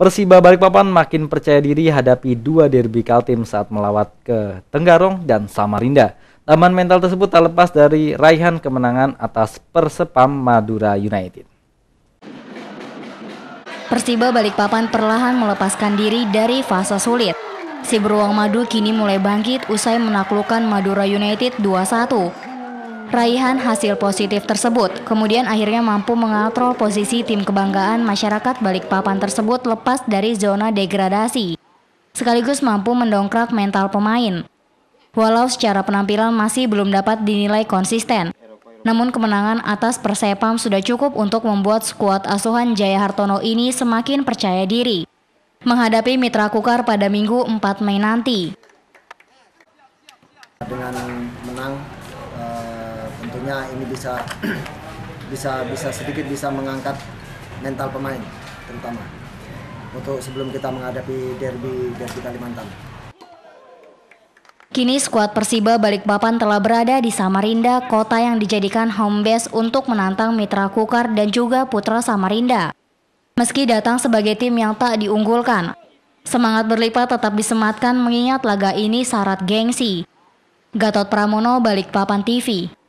Persiba Balikpapan makin percaya diri hadapi dua derby Kaltim saat melawat ke Tenggarong dan Samarinda. Taman mental tersebut tak lepas dari raihan kemenangan atas Persepam Madura United. Persiba Balikpapan perlahan melepaskan diri dari fase sulit. Si beruang madu kini mulai bangkit usai menaklukkan Madura United 2-1. Raihan hasil positif tersebut kemudian akhirnya mampu mengatrol posisi tim kebanggaan masyarakat Balikpapan tersebut lepas dari zona degradasi, sekaligus mampu mendongkrak mental pemain. Walau secara penampilan masih belum dapat dinilai konsisten, namun kemenangan atas Persepam sudah cukup untuk membuat skuad asuhan Jaya Hartono ini semakin percaya diri. Menghadapi Mitra Kukar pada Minggu 4 Mei nanti. Dengan menang, eh, tentunya ini bisa bisa bisa sedikit bisa mengangkat mental pemain terutama untuk sebelum kita menghadapi derby derby Kalimantan. Kini skuad Persiba Balikpapan telah berada di Samarinda, kota yang dijadikan home base untuk menantang Mitra Kukar dan juga Putra Samarinda. Meski datang sebagai tim yang tak diunggulkan, semangat berlipat tetap disematkan mengingat laga ini syarat gengsi. Gatot Pramono Balikpapan TV